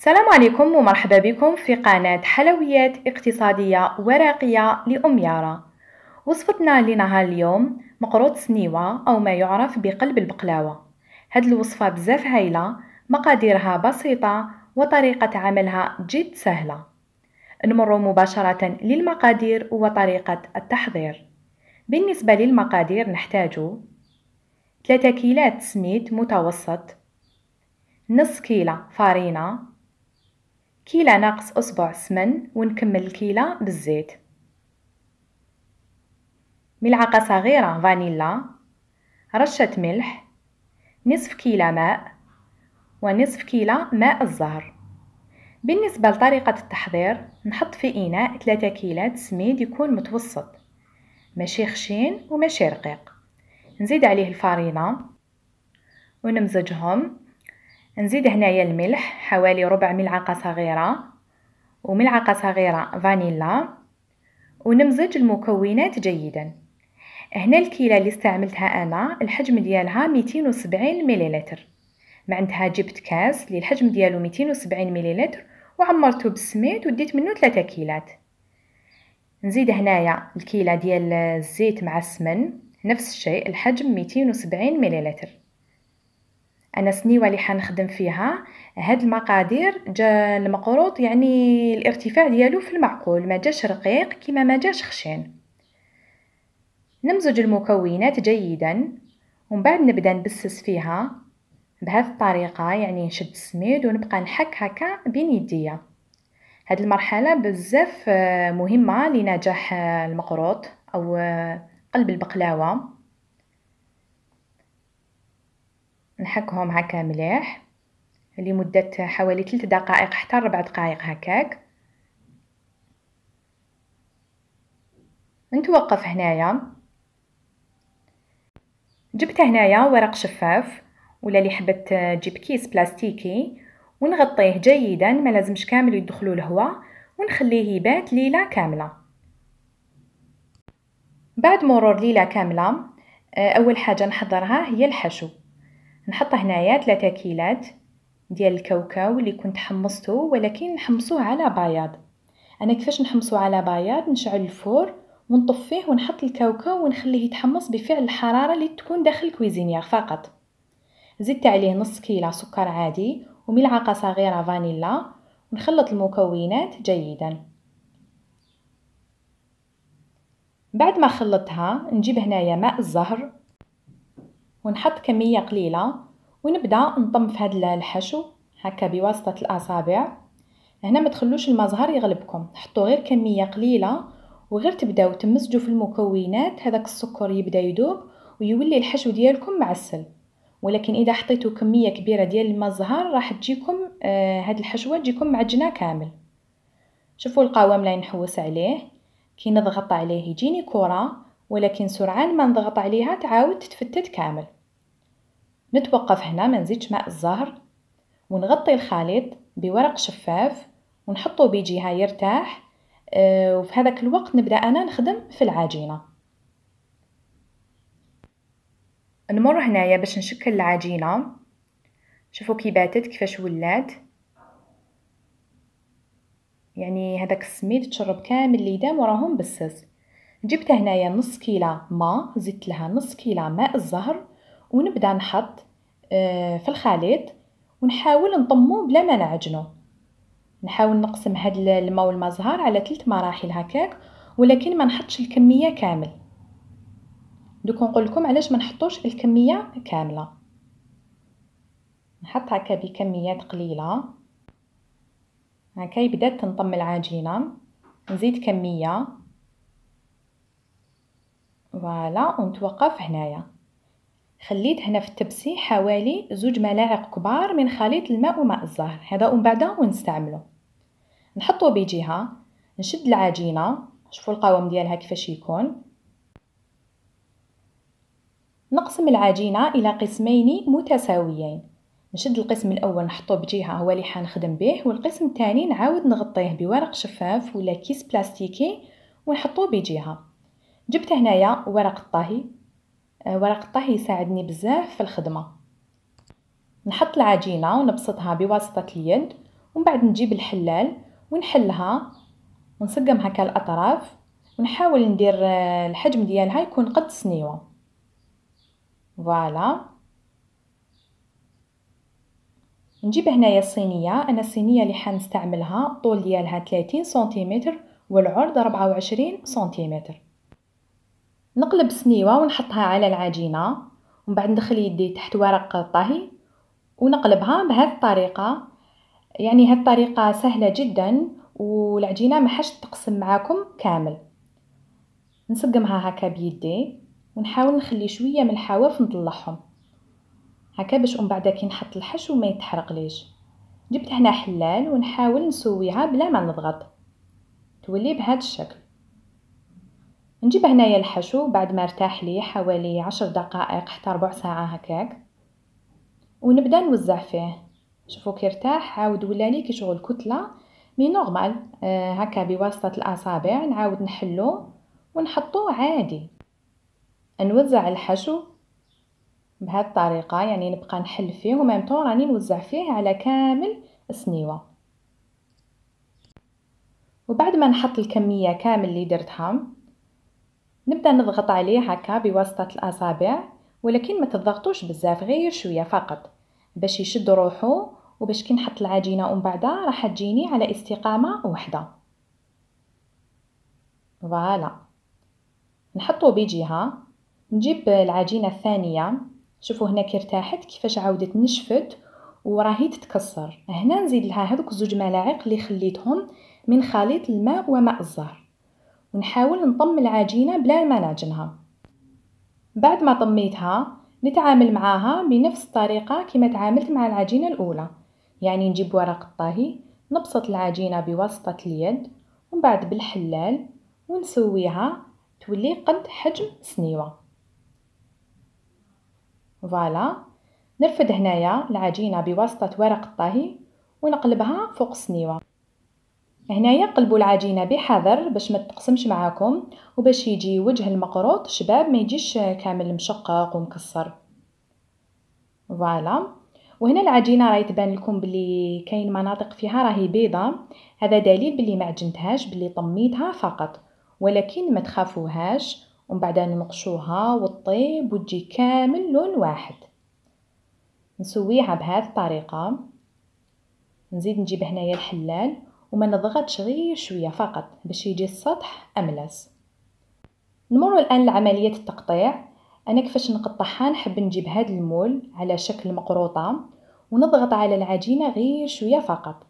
السلام عليكم ومرحبا بكم في قناة حلويات اقتصادية ورقية لأم يارا وصفتنا لنهار اليوم مقروط سنيوة أو ما يعرف بقلب البقلاوة هاد الوصفة بزاف هايلة مقاديرها بسيطة وطريقة عملها جد سهلة نمر مباشرة للمقادير وطريقة التحضير بالنسبة للمقادير نحتاج 3 كيلات سميد متوسط نص كيلة فارينة كيلة ناقص أصبع سمن ونكمل الكيلة بالزيت ملعقة صغيرة فانيلا رشة ملح نصف كيلة ماء ونصف كيلة ماء الزهر بالنسبة لطريقة التحضير نحط في إناء 3 كيلات سميد يكون متوسط ماشي خشين وماشي رقيق نزيد عليه الفارينة ونمزجهم نزيد هنايا الملح حوالي ربع ملعقه صغيره وملعقه صغيره فانيلا ونمزج المكونات جيدا هنا الكيله اللي استعملتها انا الحجم ديالها 270 مليلتر معنتها جبت كاس اللي الحجم ديالو 270 مليلتر وعمرته بالسميد وديت منه 3 كيلات نزيد هنايا الكيله ديال الزيت مع السمن نفس الشيء الحجم 270 مليلتر انا سنيوه اللي حنخدم فيها هاد المقادير جا المقروط يعني الارتفاع ديالو في المعقول ما جاش رقيق كما ما جاش خشين نمزج المكونات جيدا ومن بعد نبدا نبسس فيها بهذه الطريقه يعني نشد السميد ونبقى نحك هكا بين يديا هاد المرحله بزاف آه، مهمه لنجاح آه، المقروط او آه، قلب البقلاوه نحكهم هكا مليح لمدة حوالي ثلاث دقائق حتى ربع دقائق هكاك نتوقف هنايا جبت هنايا ورق شفاف ولا اللي حبت تجيب كيس بلاستيكي ونغطيه جيدا ما لازمش كامل يدخلو الهواء ونخليه يبات ليله كامله بعد مرور ليله كامله اول حاجه نحضرها هي الحشو نحط هنايا ثلاثة كيلات ديال الكاوكاو اللي كنت حمصته ولكن نحمصوه على بياض انا كيفاش نحمصو على بياض نشعل الفور ونطفيه ونحط الكاوكاو ونخليه يتحمص بفعل الحراره اللي تكون داخل الكويزينيير فقط زدت عليه نص كيلة سكر عادي وملعقة صغيرة فانيلا ونخلط المكونات جيدا بعد ما خلطتها نجيب هنايا ماء الزهر ونحط كمية قليلة ونبدأ نطم في هذا الحشو هكا بواسطة الأصابع هنا ما تخلوش المظهر يغلبكم حطوا غير كمية قليلة وغير تبداو تمسجوا في المكونات هذاك السكر يبدا يذوب ويولي الحشو ديالكم معسل ولكن اذا حطيتوا كميه كبيره ديال المظهر راح تجيكم آه هاد الحشوه تجيكم معجنه كامل شوفوا القوام لا نحوس عليه كي نضغط عليه يجيني كره ولكن سرعان ما نضغط عليها تعاود تتفتت كامل نتوقف هنا ما نزيدش ماء الزهر ونغطي الخليط بورق شفاف ونحطه بجهة يرتاح آه، وفي هذاك الوقت نبدأ أنا نخدم في العجينة نمر هنايا باش نشكل العجينة شوفوا كي باتت كيفاش ولات يعني هذاك السميد تشرب كامل اللي دام وراهم بالسس جبت هنايا نص كيلة ما زدت لها نص كيلة ماء الزهر ونبدا نحط آه، في الخليط ونحاول نطمو بلا ما نعجنو نحاول نقسم هاد الماء الزهر على ثلاث مراحل هكاك ولكن ما نحطش الكميه كامل دوك نقول لكم علاش ما نحطوش الكميه كامله نحط هكا بكميات قليله هكا بدات تنطم العجينه نزيد كميه فوالا ونتوقف هنايا خليت هنا في التبسي حوالي زوج ملاعق كبار من خليط الماء وماء الزهر هذا ومن بعد ونستعمله نحطو بجهه نشد العجينه شوفوا القوام ديالها كيفاش يكون نقسم العجينه الى قسمين متساويين نشد القسم الاول نحطو بجهه هو اللي حنخدم به والقسم الثاني نعاود نغطيه بورق شفاف ولا كيس بلاستيكي ونحطه بجهه جبت هنايا ورق الطهي آه، ورق الطهي يساعدني بزاف في الخدمه نحط العجينه ونبسطها بواسطه اليد ومن بعد نجيب الحلال ونحلها ونسقم هكا الاطراف ونحاول ندير آه، الحجم ديالها يكون قد سنيوه فوالا نجيب هنايا الصينيه انا الصينيه اللي حنستعملها الطول ديالها 30 سنتيمتر والعرض 24 سنتيمتر نقلب سنيوة ونحطها على العجينه ومن بعد ندخل يدي تحت ورق الطهي ونقلبها بهذه الطريقه يعني هذه الطريقه سهله جدا والعجينه ما حاش تقسم معاكم كامل نسقمها هكا بيدي ونحاول نخلي شويه من الحواف نطلعهم هكا باش ام بعدا كي نحط الحشو ما ليش جبت هنا حلال ونحاول نسويها بلا ما نضغط تولي بهذا الشكل نجيب هنايا الحشو بعد ما ارتاح ليه حوالي عشر دقائق حتى ربع ساعة هكاك ونبدا نوزع فيه شوفوا كي ارتاح عاود لي كي شغل كتله مي نورمال آه، هكا بواسطه الاصابع نعاود نحلو ونحطو عادي نوزع الحشو بهذه الطريقه يعني نبقى نحل فيه ومام طون راني نوزع فيه على كامل السنيوه وبعد ما نحط الكميه كامل اللي درتها نبدأ نضغط عليه هكا بواسطة الأصابع ولكن ما تضغطوش بزاف غير شوية فقط باش يشد روحو وباش كي نحط العجينة ومن بعد راح تجيني على استقامة وحدة فوالا نحطو بجهة نجيب العجينة الثانية شوفوا هنا كي ارتاحت كيفاش عاودت نشفت وراهي تتكسر هنا نزيد لها هذوك زوج ملاعق اللي خليتهم من خليط الماء وماء الزهر ونحاول نطم العجينة بلا ما نعجنها بعد ما طميتها نتعامل معاها بنفس الطريقة كما تعاملت مع العجينة الأولى يعني نجيب ورق الطهي نبسط العجينة بواسطة اليد ومن بعد بالحلال ونسويها تولي قد حجم سنيوة فوالا نرفد هنايا العجينة بواسطة ورق الطهي ونقلبها فوق سنيوة هنايا قلبوا العجينه بحذر باش ما تقسمش معاكم وباش يجي وجه المقروط شباب ما يجيش كامل مشقق ومكسر فوالا وهنا العجينه راهي تبان لكم بلي كاين مناطق فيها راهي بيضه هذا دليل بلي ما عجنتهاش بلي طميتها فقط ولكن ما تخافوهاش ومن بعد نقشوها وطيب وتجي كامل لون واحد نسويها بهذه الطريقه نزيد نجيب هنايا الحلال وما نضغطش غير شوية فقط باش يجي السطح أملس نمر الآن لعملية التقطيع أنا كيفاش نقطعها نحب نجيب هاد المول على شكل مقروطة ونضغط على العجينة غير شوية فقط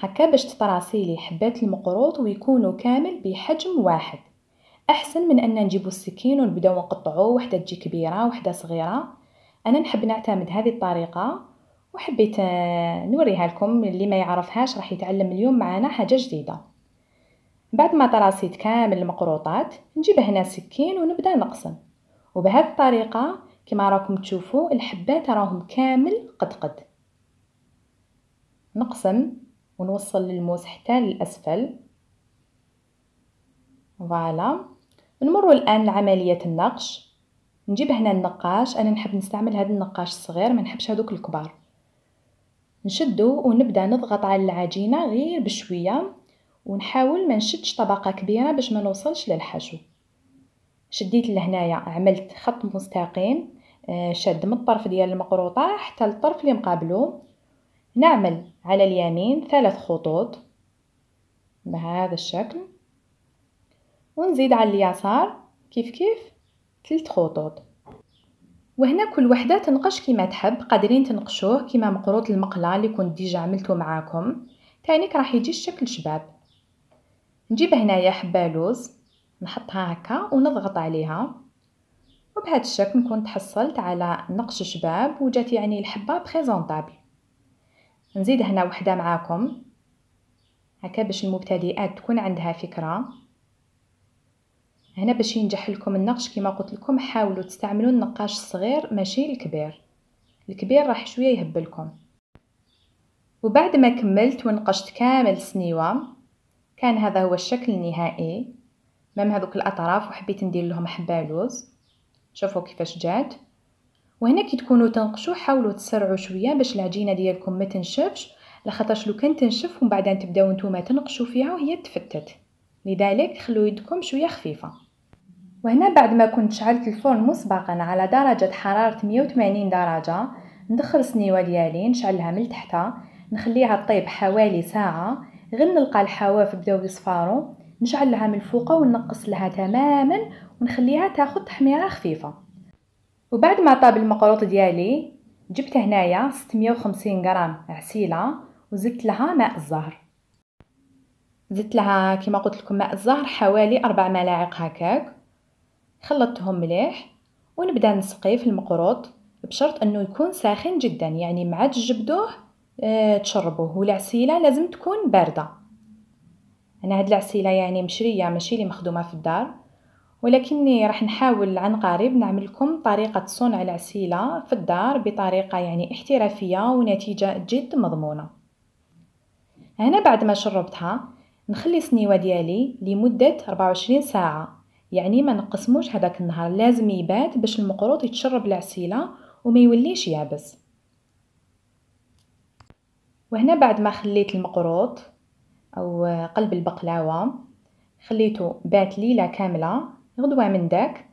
هكا باش تطراسي لي حبات المقروط ويكونوا كامل بحجم واحد احسن من ان نجيبو السكين ونبداو نقطعو وحده تجي كبيره وحده صغيره انا نحب نعتمد هذه الطريقه وحبيت نوريها لكم اللي ما يعرفهاش راح يتعلم اليوم معنا حاجه جديده بعد ما طراسيت كامل المقروطات نجيب هنا سكين ونبدا نقسم وبهذه الطريقه كما راكم تشوفوا الحبات راهم كامل قد قد نقسم ونوصل للموس حتى للاسفل فوالا نمر الان لعمليه النقش نجيب هنا النقاش انا نحب نستعمل هذا النقاش الصغير ما نحبش هذوك الكبار نشدو ونبدا نضغط على العجينه غير بشويه ونحاول ما نشدش طبقه كبيره باش ما نوصلش للحشو شديت لهنايا عملت خط مستقيم آه، شد من الطرف ديال المقروطه حتى الطرف اللي مقابلو نعمل على اليمين ثلاث خطوط بهذا الشكل ونزيد على اليسار كيف كيف ثلاث خطوط وهنا كل وحده تنقش كيما تحب قادرين تنقشوه كيما مقروط المقله اللي كنت ديجا عملته معاكم تانيك راح يجي الشكل شباب نجيب هنايا حبه لوز نحطها هكا ونضغط عليها وبهذا الشكل نكون تحصلت على نقش شباب وجات يعني الحبه بريزونطابل نزيد هنا وحده معاكم هكا باش المبتدئات تكون عندها فكره هنا باش ينجح لكم النقش كما قلت لكم حاولوا تستعملوا النقاش الصغير ماشي الكبير الكبير راح شويه يهبلكم وبعد ما كملت ونقشت كامل السنيوه كان هذا هو الشكل النهائي مام هذوك الاطراف وحبيت ندير لهم حبالوز شوفوا كيفاش جات وهنا كي تكونوا تنقشوا حاولوا تسرعوا شويه باش العجينه ديالكم ما تنشفش لخاطرش لو كان تنشف ومن بعد تبداو نتوما تنقشوا فيها وهي تفتت لذلك خلو يدكم شويه خفيفه وهنا بعد ما كنت شعلت الفرن مسبقا على درجة حرارة 180 درجة ندخل سنيوة ديالي نشعلها من تحتها نخليها طيب حوالي ساعة غير نلقى الحواف بداو يصفارو نشعلها من الفوق وننقص لها تماما ونخليها تاخد تحميرة خفيفة وبعد ما طاب المقروط ديالي جبت هنايا 650 غرام عسيلة وزدت لها ماء الزهر زدت لها كما قلت لكم ماء الزهر حوالي 4 ملاعق هكاك خلطتهم مليح ونبدا نسقيه في المقروط بشرط انه يكون ساخن جدا يعني مع تجبدوه آه، تشربوه والعسيله لازم تكون بارده انا هاد العسيله يعني مشريه ماشي اللي مخدومه في الدار ولكني راح نحاول عن قريب نعمل لكم طريقه صنع العسيله في الدار بطريقه يعني احترافيه ونتيجه جد مضمونه هنا بعد ما شربتها نخلي السنيوه ديالي لمده 24 ساعه يعني ما نقسموش هذاك النهار لازم يبات باش المقروط يتشرب العسيله وما يوليش يابس وهنا بعد ما خليت المقروط او قلب البقلاوه خليته بات ليله كامله غدوه من داك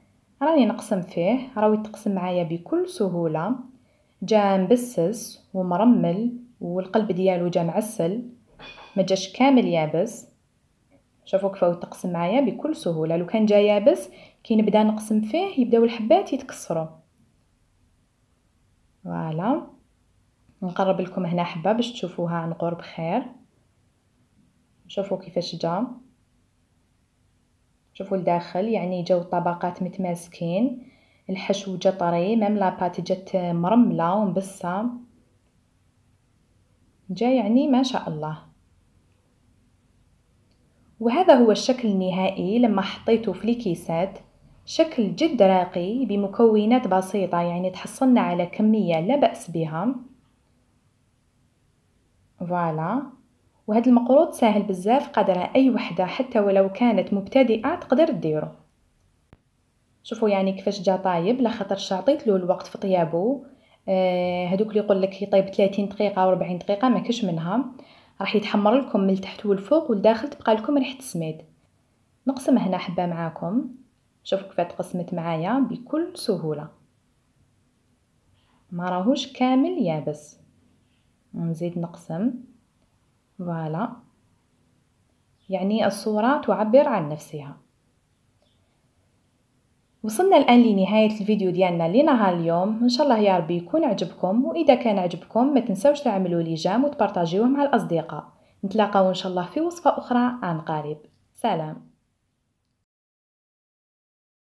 راني نقسم فيه راوي يتقسم معايا بكل سهوله جا مبسس ومرمل والقلب ديالو جا معسل ما جاش كامل يابس شوفوا كيف تقسم معايا بكل سهوله لو كان جا يابس كي نبدا نقسم فيه يبداو الحبات يتكسروا فوالا نقرب لكم هنا حبه باش تشوفوها عن قرب خير شوفوا كيفاش جا شوفوا الداخل يعني جاو الطبقات متماسكين الحشو جا طري ميم لاباط جات مرمله ومبسه جا يعني ما شاء الله وهذا هو الشكل النهائي لما حطيته في الكيسات شكل جد راقي بمكونات بسيطة يعني تحصلنا على كمية لا بأس بها فوالا وهذا المقروض سهل بزاف قادرة أي وحدة حتى ولو كانت مبتدئة تقدر ديرو شوفوا يعني كيفاش جا طايب لخطر شعطيت له الوقت في طيابه آه، هذوك اللي يقول لك يطيب 30 دقيقه و 40 دقيقه ما كش منها راح يتحمر لكم من التحت والفوق والداخل تبقى لكم ريحه السميد نقسم هنا حبه معاكم شوفوا كيف تقسمت معايا بكل سهوله ما راهوش كامل يابس نزيد نقسم فوالا يعني الصوره تعبر عن نفسها وصلنا الآن لنهاية الفيديو ديالنا لنهار اليوم إن شاء الله يا ربي يكون عجبكم وإذا كان عجبكم ما تنسوش تعملوا لي جام وتبارطاجيوه مع الأصدقاء نتلاقاو إن شاء الله في وصفة أخرى عن قريب سلام